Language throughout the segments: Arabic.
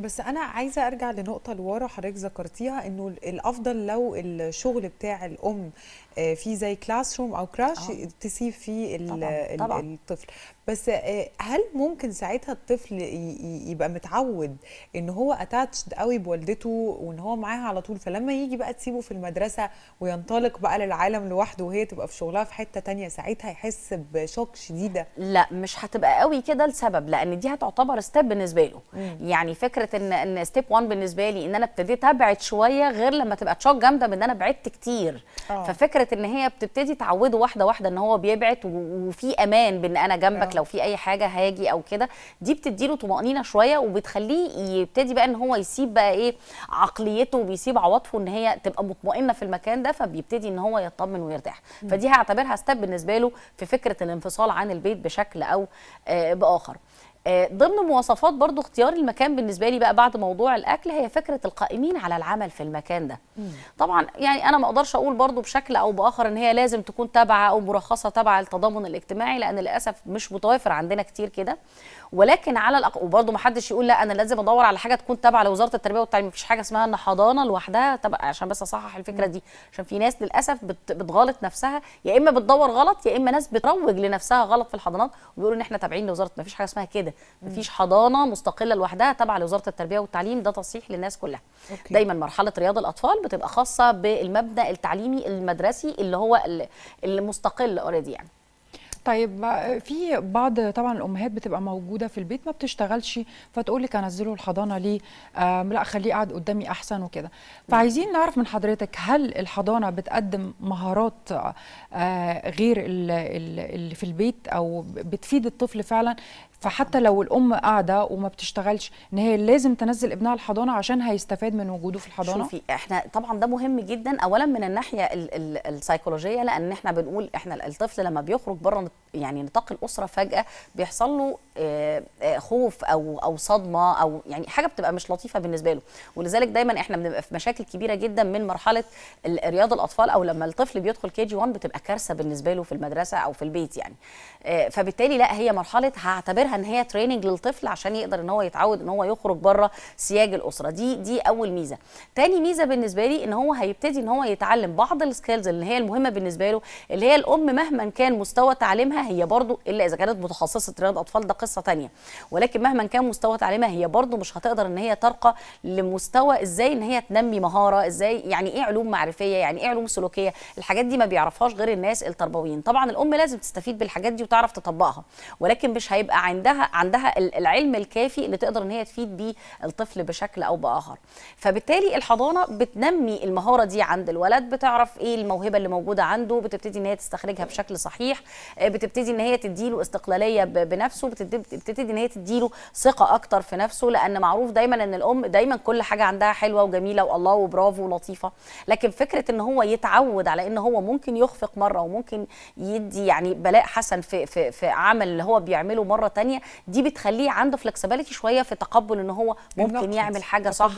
بس انا عايزه ارجع لنقطه لورا حضرتك ذكرتيها انه الافضل لو الشغل بتاع الام آه، في زي كلاس روم او كراش آه. تسيب فيه طبعًا. طبعًا. الطفل بس آه، هل ممكن ساعتها الطفل يبقى متعود ان هو اتاتشد قوي بوالدته وان هو معاها على طول فلما يجي بقى تسيبه في المدرسه وينطلق بقى للعالم لوحده وهي تبقى في شغلها في حته تانية ساعتها يحس بشوك شديده لا مش هتبقى قوي كده لسبب لان دي هتعتبر ستيب بالنسبه له مم. يعني فكره ان ان ستيب 1 بالنسبه لي ان انا ابتديت ابعد شويه غير لما تبقى تشوك جامده بان انا بعدت كتير أوه. ففكره ان هي بتبتدي تعوده واحده واحده ان هو بيبعد وفي امان بان انا جنبك أوه. لو في اي حاجه هاجي او كده دي بتديله طمانينه شويه وبتخليه يبتدي بقى ان هو يسيب بقى ايه عقليته وبيسيب عواطفه ان هي تبقى مطمئنه في المكان ده فبيبتدي ان هو يطمن ويرتاح مم. فدي هعتبرها ستيب بالنسبه له في فكره الانفصال عن البيت بشكل او آه، باخر آه، ضمن مواصفات برضو اختيار المكان بالنسبه لي بقى بعد موضوع الاكل هي فكره القائمين على العمل في المكان ده طبعا يعني انا ما اقدرش اقول برضو بشكل او باخر ان هي لازم تكون تابعه او مرخصه تابعه للتضامن الاجتماعي لان للاسف مش متوافر عندنا كتير كده ولكن على الأق... وبرضو ما حدش يقول لا انا لازم ادور على حاجه تكون تابعه لوزاره التربيه والتعليم مفيش حاجه اسمها ان حضانه لوحدها تبقى عشان بس اصحح الفكره دي عشان في ناس للاسف بت... بتغلط نفسها يا اما بتدور غلط يا اما ناس بتروج لنفسها غلط في الحضانات وبيقولوا ان احنا تابعين لوزاره مفيش حاجه اسمها كده كده مفيش حضانه مستقله لوحدها تابعه لوزاره التربيه والتعليم ده تصحيح للناس كلها أوكي. دايما مرحله رياض الاطفال بتبقى خاصه بالمبنى التعليمي المدرسي اللي هو المستقل اوريدي يعني طيب في بعض طبعا الامهات بتبقى موجوده في البيت ما بتشتغلش فتقول لك انزله الحضانه ليه لا خليه قاعد قدامي احسن وكده فعايزين نعرف من حضرتك هل الحضانه بتقدم مهارات آه، غير اللي في البيت او بتفيد الطفل فعلا فحتى لو الام قاعده وما بتشتغلش ان هي لازم تنزل ابنها الحضانه عشان هيستفاد من وجوده في الحضانه شوفي احنا طبعا ده مهم جدا اولا من الناحيه السيكولوجيه لان احنا بنقول احنا الطفل لما بيخرج بره يعني نطاق الاسره فجاه بيحصل له آه، آه، خوف او او صدمه او يعني حاجه بتبقى مش لطيفه بالنسبه له ولذلك دايما احنا بنبقى في مشاكل كبيره جدا من مرحله رياض الاطفال او لما الطفل بيدخل كي جي 1 بتبقى كارثه بالنسبه له في المدرسه او في البيت يعني آه، فبالتالي لا هي مرحله هعتبرها ان هي تريننج للطفل عشان يقدر ان هو يتعود ان هو يخرج بره سياج الاسره دي دي اول ميزه تاني ميزه بالنسبه لي ان هو هيبتدي ان هو يتعلم بعض السكيلز اللي هي المهمه بالنسبه له اللي هي الام مهما كان مستوى تعليمها تعليمها هي برضو الا اذا كانت متخصصه رياض اطفال ده قصه ثانيه ولكن مهما كان مستوى تعليمها هي برضو مش هتقدر ان هي ترقى لمستوى ازاي ان هي تنمي مهاره ازاي يعني ايه علوم معرفيه يعني ايه علوم سلوكيه الحاجات دي ما بيعرفهاش غير الناس التربويين طبعا الام لازم تستفيد بالحاجات دي وتعرف تطبقها ولكن مش هيبقى عندها عندها العلم الكافي اللي تقدر ان هي تفيد بيه الطفل بشكل او باخر فبالتالي الحضانه بتنمي المهاره دي عند الولد بتعرف ايه الموهبه اللي موجوده عنده بتبتدي ان هي تستخرجها بشكل صحيح آه، بتبتدي بتبتدي ان هي تديله استقلاليه بنفسه بتبتدي ان هي تديله ثقه اكتر في نفسه لان معروف دايما ان الام دايما كل حاجه عندها حلوه وجميله والله وبرافو ولطيفه لكن فكره ان هو يتعود على ان هو ممكن يخفق مره وممكن يدي يعني بلاء حسن في في في عمل اللي هو بيعمله مره تانية دي بتخليه عنده فلكسبيليتي شويه في تقبل ان هو ممكن يعمل حاجه صح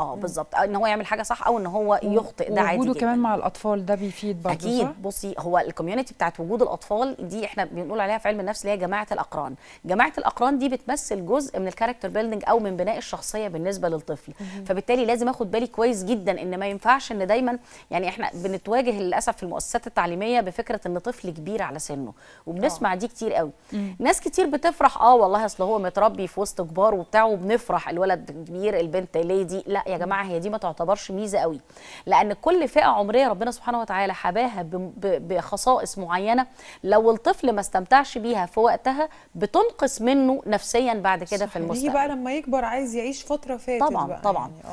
اه بالظبط آه، ان هو يعمل حاجه صح او ان هو يخطئ ده عادي وجوده كمان مع الاطفال ده بيفيد برضه اكيد بصي هو الكوميونتي بتاعت وجود الاطفال دي احنا بنقول عليها في علم النفس اللي هي جماعه الاقران جماعه الاقران دي بتمثل جزء من الكاركتر بيلدينج او من بناء الشخصيه بالنسبه للطفل فبالتالي لازم اخد بالي كويس جدا ان ما ينفعش ان دايما يعني احنا بنتواجه للاسف في المؤسسات التعليميه بفكره ان طفل كبير على سنه وبنسمع أوه. دي كتير قوي ناس كتير بتفرح اه والله اصل هو متربي في وسط كبار وبتاع وبنفرح الولد كبير البنت ليدي لا يا جماعه هي دي ما تعتبرش ميزه قوي لان كل فئه عمريه ربنا سبحانه وتعالى حباها بخصائص معينه لو الطفل الطفل ما استمتعش بيها في وقتها بتنقص منه نفسيا بعد كده في المستقبل بقى لما يكبر عايز يعيش فتره فاتت طبعا بقى طبعا يعني.